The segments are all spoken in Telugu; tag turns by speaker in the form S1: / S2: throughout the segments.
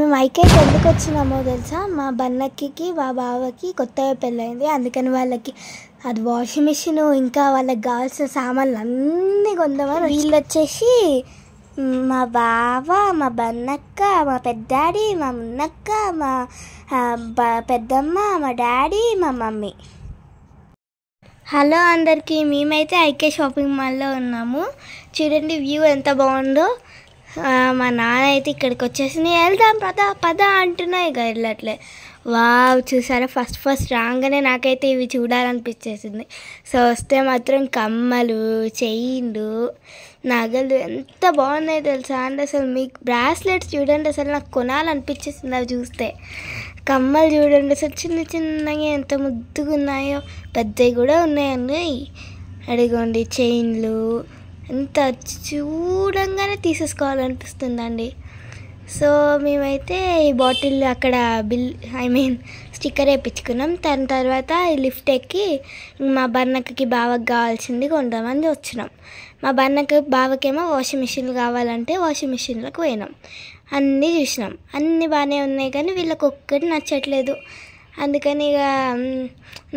S1: మేము ఐకేకి ఎందుకు వచ్చినామో తెలుసా మా బన్నక్కి మా బావకి కొత్తగా పెళ్ళైంది అందుకని వాళ్ళకి అది వాషింగ్ మిషన్ ఇంకా వాళ్ళకి కావాల్సిన సామాన్లు అన్నీ కొందామని వీళ్ళు వచ్చేసి మా బావ మా బన్నక్క మా పెద్దాడి మా మున్నక్క మా పెద్దమ్మ మా డాడీ మా మమ్మీ హలో అందరికీ మేమైతే ఐకే షాపింగ్ మాల్లో ఉన్నాము చూడండి వ్యూ ఎంత బాగుందో మా నాన్న అయితే ఇక్కడికి వచ్చేసి నేను వెళ్దాం పద పద అంటున్నాయి ఇక వెళ్ళట్లే వావ్ చూసారా ఫస్ట్ ఫస్ట్ రాగానే నాకైతే ఇవి చూడాలనిపించేసింది సో వస్తే మాత్రం కమ్మలు చైన్లు నగలు ఎంత బాగున్నాయి తెలుసా అండి అసలు మీకు బ్రాస్లెట్స్ చూడండి అసలు నాకు కొనాలనిపించేసింది అవి చూస్తే కమ్మలు చూడండి అసలు చిన్న చిన్నగా ఎంత ముద్దుగా ఉన్నాయో పెద్దవి కూడా ఉన్నాయండి అడిగోండి చైన్లు ఎంత చూడంగానే తీసేసుకోవాలనిపిస్తుందండి సో మేమైతే ఈ బాటిల్ అక్కడ బిల్ ఐ మీన్ స్టిక్కర్ వేయించుకున్నాం దాని తర్వాత ఈ లిఫ్ట్ ఎక్కి మా బన్నక్కకి బావకి కావాల్సింది కొంతమంది వచ్చినాం మా బన్నకి బావకేమో వాషింగ్ మిషన్ కావాలంటే వాషింగ్ మిషన్లకు పోయినాం అన్నీ చూసినాం అన్నీ బాగానే ఉన్నాయి కానీ వీళ్ళకి ఒక్కటి నచ్చట్లేదు అందుకని ఇక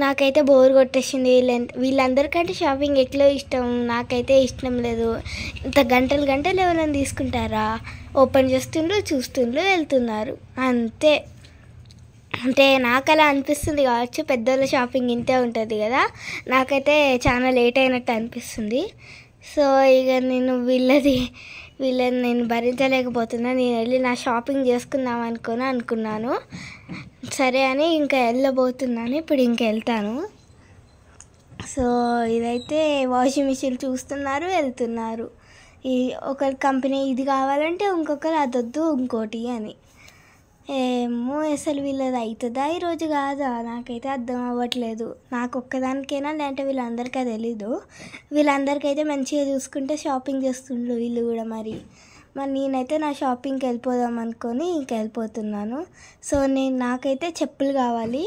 S1: నాకైతే బోర్ కొట్టేసింది వీళ్ళ వీళ్ళందరికంటే షాపింగ్ ఎట్లా ఇష్టం నాకైతే ఇష్టం లేదు ఇంత గంటలు గంటలు ఎవరైనా తీసుకుంటారా ఓపెన్ చేస్తుండ్రు చూస్తుండ్రు వెళ్తున్నారు అంతే అంటే నాకు అలా అనిపిస్తుంది కావచ్చు పెద్దోళ్ళ షాపింగ్ ఇంతే ఉంటుంది కదా నాకైతే చాలా లేట్ అయినట్టు అనిపిస్తుంది సో ఇక నేను వీళ్ళది వీళ్ళని నేను భరించలేకపోతున్నా నేను వెళ్ళి నా షాపింగ్ చేసుకుందాం అనుకుని అనుకున్నాను సరే అని ఇంకా వెళ్ళబోతున్నాను ఇప్పుడు ఇంకా వెళ్తాను సో ఇదైతే వాషింగ్ మిషన్ చూస్తున్నారు వెళ్తున్నారు ఈ ఒకరి కంపెనీ ఇది కావాలంటే ఇంకొకరు అదొద్దు ఇంకోటి అని ఏమో అసలు వీళ్ళది అవుతుందా ఈరోజు కాదా నాకైతే అర్థం అవ్వట్లేదు నాకు ఒక్కదానికైనా లేదంటే వీళ్ళందరికీ తెలీదు వీళ్ళందరికైతే మంచిగా చూసుకుంటే షాపింగ్ చేస్తుండ్రు వీళ్ళు కూడా మరి మరి నేనైతే నా షాపింగ్కి వెళ్ళిపోదాం అనుకొని ఇంక వెళ్ళిపోతున్నాను సో నేను నాకైతే చెప్పులు కావాలి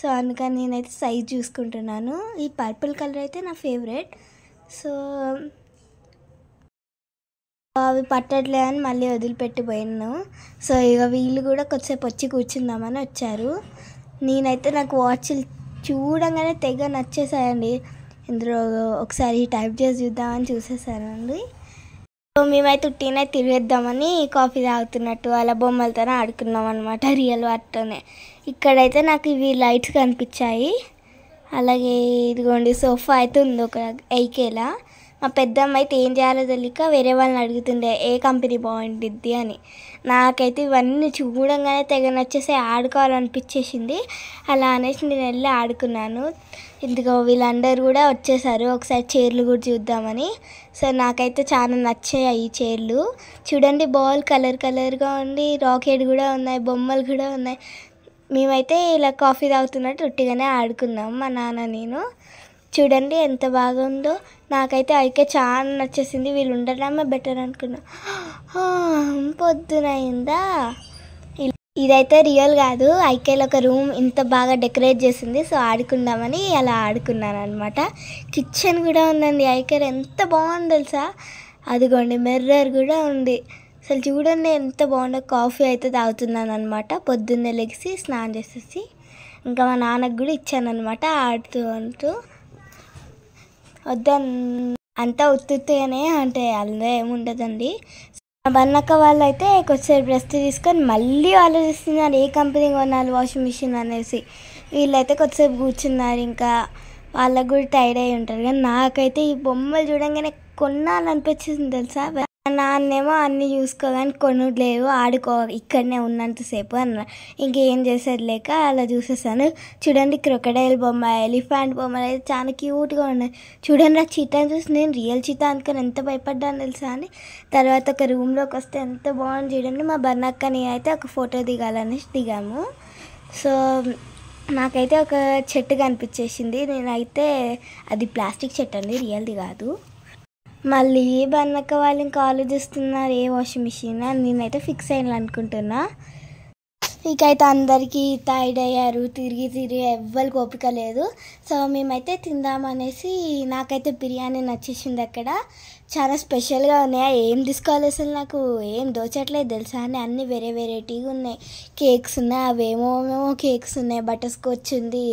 S1: సో అందుకని నేనైతే సైజ్ చూసుకుంటున్నాను ఈ పర్పుల్ కలర్ అయితే నా ఫేవరెట్ సో అవి పట్టట్లేదని మళ్ళీ వదిలిపెట్టిపోయాను సో ఇక వీళ్ళు కూడా కొద్దిసేపు వచ్చి కూర్చుందామని వచ్చారు నేనైతే నాకు వాచ్లు చూడంగానే తెగ నచ్చేసాయండి ఇందులో ఒకసారి టైప్ చేసి చూద్దామని చూసేసానండి సో మేమైతే ఉట్టినే తిరిగేద్దామని కాఫీ తాగుతున్నట్టు అలా బొమ్మలతోనే ఆడుకున్నాం అనమాట రియల్ వాటితోనే ఇక్కడైతే నాకు ఇవి లైట్స్ కనిపించాయి అలాగే ఇదిగోండి సోఫా అయితే ఉంది ఒక ఎయికేలా మా పెద్దమ్మ అయితే ఏం చేయాలో తెలియక వేరే వాళ్ళని అడుగుతుండే ఏ కంపెనీ బాగుంటుంది అని నాకైతే ఇవన్నీ చూడంగానే తెగ నచ్చేసి ఆడుకోవాలనిపించేసింది అలా అనేసి నేను వెళ్ళి ఆడుకున్నాను ఇందుకో వీళ్ళందరూ కూడా వచ్చేసారు ఒకసారి చీరలు కూడా చూద్దామని సో నాకైతే చాలా నచ్చాయి ఈ చీరలు చూడండి బాల్ కలర్ కలర్గా ఉండి రాకెట్ కూడా ఉన్నాయి బొమ్మలు కూడా ఉన్నాయి మేమైతే ఇలా కాఫీ తాగుతున్నట్టు ఉట్టిగానే ఆడుకున్నాం మా నాన్న నేను చూడండి ఎంత బాగుందో నాకైతే అయితే చాలా నచ్చేసింది వీళ్ళు ఉండడమే బెటర్ అనుకున్నా పొద్దునైందా ఇదైతే రియల్ కాదు ఐకేలో ఒక రూమ్ ఇంత బాగా డెకరేట్ చేసింది సో ఆడుకుందామని అలా ఆడుకున్నాను అనమాట కిచెన్ కూడా ఉందండి ఐకేర్ ఎంత బాగుంది తెలుసా అదిగోండి మిర్రర్ కూడా ఉంది అసలు చూడండి ఎంత బాగుందో కాఫీ అయితే తాగుతున్నాను అనమాట పొద్దున్నే లెగిసి స్నానం చేసేసి ఇంకా మా నాన్నకు కూడా ఇచ్చాను అనమాట ఆడుతూ అంటూ వద్దన్ అంతా ఉత్తుగానే అంటే అందులో ఏముండదండి బన్నక్క వాళ్ళు అయితే కొద్దిసేపు రెస్ట్ తీసుకొని మళ్ళీ ఆలోచిస్తున్నారు ఏ కంపెనీ కొనాలి వాషింగ్ మిషన్ అనేసి వీళ్ళైతే కొద్దిసేపు కూర్చున్నారు ఇంకా వాళ్ళకు కూడా టైర్డ్ అయి ఉంటారు కానీ నాకైతే ఈ బొమ్మలు చూడంగానే కొనాలనిపించింది తెలుసా నాన్నేమో అన్ని చూసుకోగానే కొను లేవు ఆడుకో ఇక్కడనే ఉన్నంతసేపు అన్న ఇంకేం చేసేది లేక అలా చూసేసాను చూడండి క్రొకడైల్ బొమ్మ ఎలిఫాంట్ బొమ్మ అయితే చాలా క్యూట్గా ఉన్నాయి చూడండి ఆ చీతాను చూసి నేను రియల్ చీతా అనుకుని ఎంత భయపడ్డాను తెలుసా అని తర్వాత ఒక రూమ్లోకి వస్తే ఎంత బాగుంది చూడండి మా బర్నక్కని అయితే ఒక ఫోటో దిగాలనేసి దిగాము సో నాకైతే ఒక చెట్టు కనిపించేసింది నేనైతే అది ప్లాస్టిక్ చెట్టు అండి రియల్ది కాదు మళ్ళీ బన్నక్క వాళ్ళు ఇంకా ఆలోచిస్తున్నారు ఏ వాషింగ్ మిషన్ అని నేనైతే ఫిక్స్ అయ్యాను అనుకుంటున్నా ఇకైతే అందరికీ టైడ్ అయ్యారు తిరిగి తిరిగి ఎవ్వరికి ఓపిక లేదు సో మేమైతే తిందామనేసి నాకైతే బిర్యానీ నచ్చేసింది అక్కడ చాలా స్పెషల్గా ఉన్నాయి ఏం తీసుకోవాలి అసలు నాకు ఏం దోచట్లేదు తెలుసా అని అన్ని వేరే వెరైటీగా ఉన్నాయి కేక్స్ ఉన్నాయి అవేమో ఏమో కేక్స్ ఉన్నాయి బటర్ స్కాచ్ ఉంది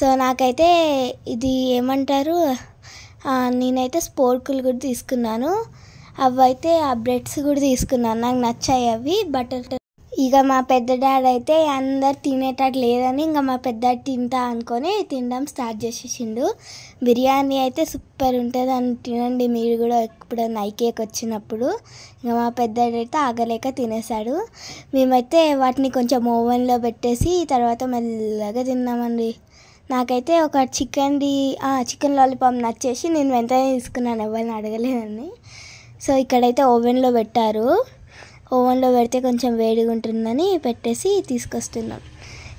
S1: సో నాకైతే ఇది ఏమంటారు నేనైతే స్పోర్కులు కూడా తీసుకున్నాను అవి అయితే ఆ బ్రెడ్స్ కూడా తీసుకున్నాను నాకు నచ్చాయి అవి బటర్ ఇక మా పెద్ద డాడ్ అయితే అందరు తినేటట్టు లేదని ఇంకా మా పెద్ద తింటా అనుకొని తినడం స్టార్ట్ చేసేసిండు బిర్యానీ అయితే సూపర్ ఉంటుంది అని తినండి మీరు కూడా ఇప్పుడు నైకేకి వచ్చినప్పుడు ఇంకా మా పెద్దాడు అయితే ఆగలేక తినేశాడు మేమైతే వాటిని కొంచెం ఓవెన్లో పెట్టేసి తర్వాత మెల్లగా తిన్నామండి నాకైతే ఒక చికెన్ది చికెన్ లాలీపాప్ నచ్చేసి నేను వెంటనే తీసుకున్నాను ఎవరిని అడగలేదని సో ఇక్కడైతే ఓవెన్లో పెట్టారు ఓవెన్లో పెడితే కొంచెం వేడిగా ఉంటుందని పెట్టేసి తీసుకొస్తున్నాం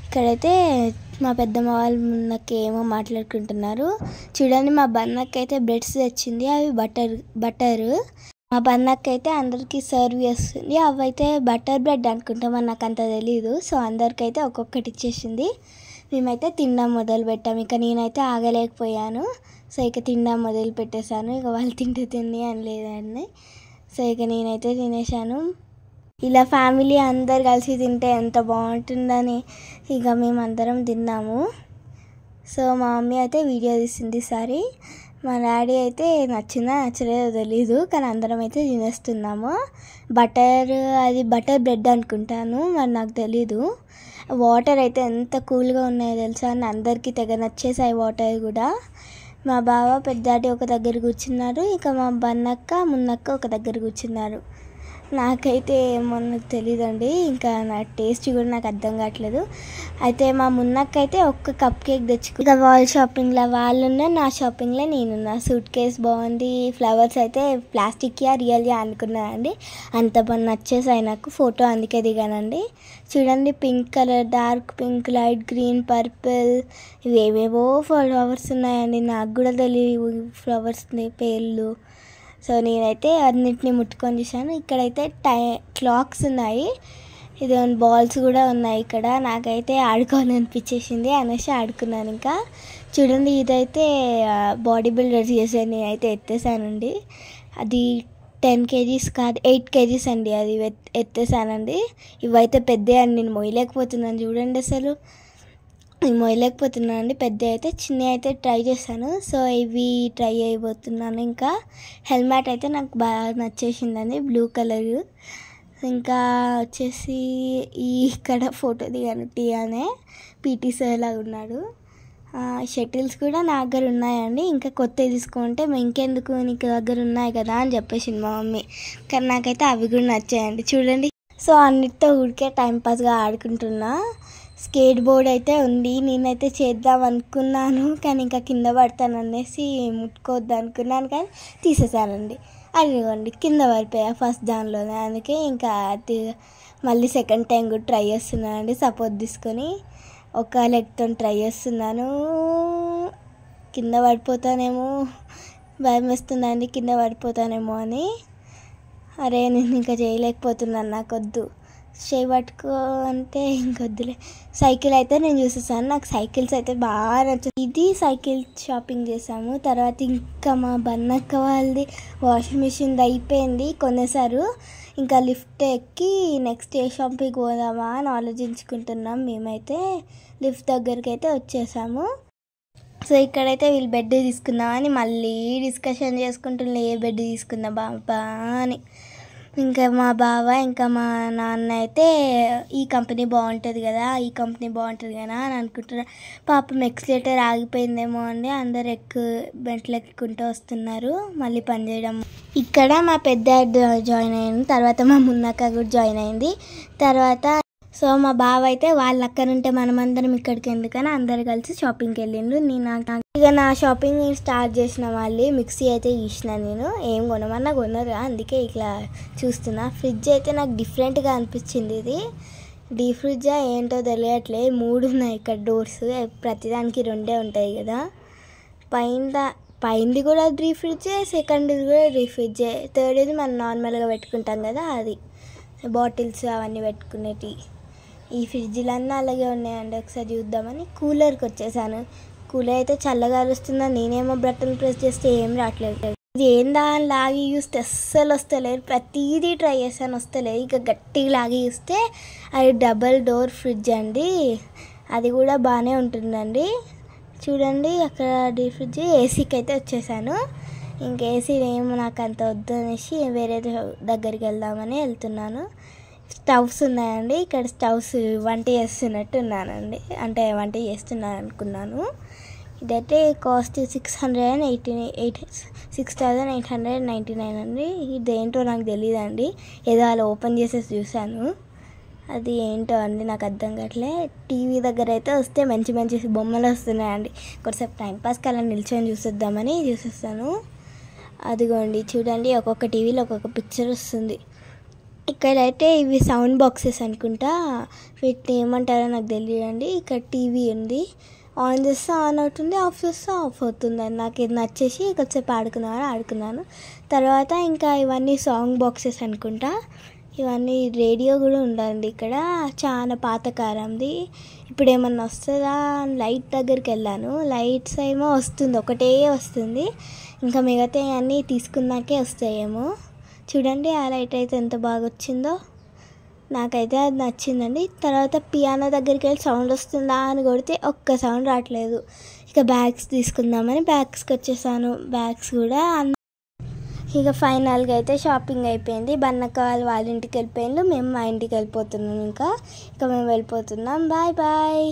S1: ఇక్కడైతే మా పెద్దమ్మ వాళ్ళ ముందకి ఏమో మాట్లాడుకుంటున్నారు చూడండి మా బన్నక్క అయితే బ్రెడ్స్ తెచ్చింది అవి బటర్ బటరు మా బన్నక్క అయితే అందరికీ సర్వ్ చేస్తుంది అవి అయితే బటర్ బ్రెడ్ అనుకుంటామని నాకు అంత తెలీదు సో అందరికైతే ఒక్కొక్కటి ఇచ్చేసింది మేమైతే తినడం మొదలు పెట్టాము ఇక నేనైతే ఆగలేకపోయాను సో ఇక తినడం మొదలు పెట్టేశాను ఇక వాళ్ళు తింటే తిండి అని లేదండి సో ఇక నేనైతే తినేశాను ఇలా ఫ్యామిలీ అందరు కలిసి తింటే ఎంత బాగుంటుందని ఇక మేమందరం తిన్నాము సో మా మమ్మీ అయితే వీడియో తీసింది సారీ మా డాడీ అయితే నచ్చిందా నచ్చలేదో తెలీదు కానీ అందరం అయితే తినేస్తున్నాము బటర్ అది బటర్ బ్రెడ్ అనుకుంటాను మరి నాకు తెలీదు వాటర్ అయితే ఎంత కూల్గా ఉన్నాయో తెలుసా అని అందరికీ తెగ నచ్చేసాయి వాటర్ కూడా మా బావ పెద్ద ఒక దగ్గర కూర్చున్నారు ఇక మా బన్నక్క మున్నక్క ఒక దగ్గర కూర్చున్నారు నాకైతే ఏమో తెలియదండి ఇంకా నా టేస్ట్ కూడా నాకు అర్థం కావట్లేదు అయితే మా మున్నక్కైతే ఒక్క కప్ కేక్ తెచ్చుకు ఇంకా వాళ్ళ షాపింగ్లో వాళ్ళున్నా నా షాపింగ్లో నేనున్నా సూట్ కేస్ బాగుంది ఫ్లవర్స్ అయితే ప్లాస్టిక్యా రియల్గా అనుకున్నానండి అంత బాగా నచ్చేసాయి నాకు ఫోటో అందుకే దిగానండి చూడండి pink colour dark pink light green purple ఇవేవేవో ఫ్లవర్స్ ఉన్నాయండి నాకు కూడా తెలియదు ఫ్లవర్స్ పేర్లు సో నేనైతే అన్నింటిని ముట్టుకొని చూశాను ఇక్కడైతే టై క్లాక్స్ ఉన్నాయి ఇది బాల్స్ కూడా ఉన్నాయి ఇక్కడ నాకైతే ఆడుకోవాలి అనిపించేసింది అనేసి ఆడుకున్నాను ఇంకా చూడండి ఇదైతే బాడీ బిల్డర్స్ చేసే నేనైతే ఎత్తేసానండి అది టెన్ కేజీస్ కాదు ఎయిట్ కేజీస్ అండి అది ఎత్తేసానండి ఇవైతే పెద్ద అండి నేను మొయ్యలేకపోతున్నాను చూడండి అసలు మొయ్యలేకపోతున్నాను అండి పెద్ద అయితే చిన్న అయితే ట్రై చేశాను సో ఇవి ట్రై అయిపోతున్నాను ఇంకా హెల్మెట్ అయితే నాకు బాగా నచ్చేసిందండి బ్లూ కలర్ ఇంకా వచ్చేసి ఈ ఇక్కడ ఫోటో దిగాను టీ అనే పీటీ సార్ లాగా ఉన్నాడు షటిల్స్ కూడా నా దగ్గర ఉన్నాయండి ఇంకా కొత్తవి తీసుకుంటే ఇంకెందుకు నీకు దగ్గర ఉన్నాయి కదా అని చెప్పేసింది మా మమ్మీ కానీ నాకైతే అవి కూడా నచ్చాయండి చూడండి సో అన్నిటితో ఊరికే టైంపాస్గా ఆడుకుంటున్నా స్కేట్ బోర్డ్ అయితే ఉంది నేనైతే చేద్దాం అనుకున్నాను కానీ ఇంకా కింద పడతాను అనేసి ముట్టుకోవద్దు అనుకున్నాను కానీ తీసేసానండి అదిగోండి కింద పడిపోయా ఫస్ట్ దానిలోనే అందుకే ఇంకా మళ్ళీ సెకండ్ టైం కూడా ట్రై చేస్తున్నానండి సపోర్ట్ తీసుకొని ఒక లెక్తో ట్రై చేస్తున్నాను కింద పడిపోతానేమో భయం వేస్తుందండి కింద పడిపోతానేమో అని అరే నేను ఇంకా చేయలేకపోతున్నాను నాకొద్దు చేయి పట్టుకో అంటే ఇంకొద్దులే సైకిల్ అయితే నేను చూసేసాను నాకు సైకిల్స్ అయితే బాగా నచ్చు ఇది సైకిల్ షాపింగ్ చేసాము తర్వాత ఇంకా మా బన్నక్క వాళ్ళది వాషింగ్ మిషన్ అయిపోయింది కొనేసారు ఇంకా లిఫ్ట్ ఎక్కి నెక్స్ట్ ఏ షాప్కి పోదామా అని ఆలోచించుకుంటున్నాం మేమైతే లిఫ్ట్ దగ్గరికి అయితే వచ్చేసాము సో ఇక్కడైతే వీళ్ళు బెడ్ తీసుకుందామని మళ్ళీ డిస్కషన్ చేసుకుంటున్నాం ఏ బెడ్ తీసుకుందాం బాబా అని ఇంకా మా బావ ఇంకా మా నాన్న అయితే ఈ కంపెనీ బాగుంటుంది కదా ఈ కంపెనీ బాగుంటుంది కదా అని అనుకుంటున్నారు పాపం ఎక్సిలేటర్ ఆగిపోయిందేమో అని అందరు ఎక్కు బెంట్లు ఎక్కుంటూ వస్తున్నారు మళ్ళీ పనిచేయడం ఇక్కడ మా పెద్ద జాయిన్ అయ్యాను తర్వాత మా మున్నక్క కూడా జాయిన్ అయింది తర్వాత సో మా బావ అయితే వాళ్ళు అక్కడ ఉంటే మనమందరం ఇక్కడికి ఎందుకని అందరు కలిసి షాపింగ్కి వెళ్ళిండు నేను ఇక నా షాపింగ్ స్టార్ట్ చేసిన వాళ్ళు మిక్సీ అయితే చూసిన నేను ఏం కొనమన్నా కొన్నారు అందుకే ఇట్లా చూస్తున్నా ఫ్రిడ్జ్ అయితే నాకు డిఫరెంట్గా అనిపించింది ఇది డీ ఫ్రిడ్జా ఏంటో తెలియట్లే మూడు ఉన్నాయి ఇక్కడ డోర్స్ ప్రతిదానికి రెండే ఉంటాయి కదా పైన పైంది కూడా డ్రీ ఫ్రిడ్జే సెకండ్ది కూడా డ్రీ ఫ్రిడ్జే ఇది మనం నార్మల్గా పెట్టుకుంటాం కదా అది బాటిల్స్ అవన్నీ పెట్టుకునేటివి ఈ ఫ్రిడ్జ్లు అన్నీ అలాగే ఉన్నాయండి ఒకసారి చూద్దామని కూలర్కి వచ్చేసాను కూలర్ అయితే చల్లగా అరుస్తుందా నేనేమో బట్టలు ప్రెస్ చేస్తే ఏం రావట్లేదు ఇది ఏందా అని లాగి చూస్తే అస్సలు వస్తలేదు ప్రతిదీ ట్రై చేశాను వస్తలేదు ఇక గట్టిగా లాగి చూస్తే అది డబల్ డోర్ ఫ్రిడ్జ్ అండి అది కూడా బాగానే ఉంటుందండి చూడండి అక్కడ డీ ఫ్రిడ్జ్ ఏసీకి అయితే వచ్చేసాను ఇంకా ఏసీ ఏమో నాకు అంత వద్దు అనేసి వేరే దగ్గరికి వెళ్దామని వెళ్తున్నాను స్టవ్స్ ఉన్నాయండి ఇక్కడ స్టవ్స్ వంట చేస్తున్నట్టు ఉన్నానండి అంటే వంట చేస్తున్నాను అనుకున్నాను ఇదైతే cost six hundred and eighteen eight six thousand eight hundred ninety nine అండి ఇది ఏంటో నాకు అండి ఏదో అలా ఓపెన్ చేసేసి చూశాను అది ఏంటో అండి నాకు అర్థం కావట్లే టీవీ దగ్గర అయితే వస్తే మంచి మంచి బొమ్మలు వస్తున్నాయండి కొద్దిసేపు టైంపాస్కి అలా నిల్చొని చూసేద్దామని చూసేస్తాను అదిగోండి చూడండి ఒక్కొక్క టీవీలో ఒక్కొక్క పిక్చర్ వస్తుంది ఇక్కడైతే ఇవి సౌండ్ బాక్సెస్ అనుకుంటా వీటిని ఏమంటారో నాకు తెలియదండి ఇక్కడ టీవీ ఉంది ఆన్ చేస్తే ఆన్ అవుతుంది ఆఫ్ చేస్తే ఆఫ్ అవుతుంది నాకు ఇది నచ్చేసి కొద్దిసేపు ఆడుకున్నాను ఆడుకున్నాను తర్వాత ఇంకా ఇవన్నీ సాంగ్ బాక్సెస్ అనుకుంటా ఇవన్నీ రేడియో కూడా ఉండండి ఇక్కడ చాలా పాతకారంది ఇప్పుడు ఏమన్నా వస్తుందా లైట్ దగ్గరికి వెళ్ళాను లైట్స్ ఏమో వస్తుంది ఒకటే వస్తుంది ఇంకా మిగతా అన్నీ తీసుకున్నాకే వస్తాయేమో చూడండి ఆ లైట్ అయితే ఎంత బాగా వచ్చిందో నాకైతే అది నచ్చిందండి తర్వాత పియానో దగ్గరికి వెళ్ళి సౌండ్ వస్తుందా అని కొడితే ఒక్క సౌండ్ రావట్లేదు ఇక బ్యాగ్స్ తీసుకుందామని బ్యాగ్స్కి వచ్చేసాను బ్యాగ్స్ కూడా ఇక ఫైనల్గా అయితే షాపింగ్ అయిపోయింది బన్నక్క వాళ్ళు వాళ్ళ ఇంటికి వెళ్ళిపోయింది మేము మా ఇంటికి వెళ్ళిపోతున్నాం ఇంకా ఇక మేము వెళ్ళిపోతున్నాం బాయ్ బాయ్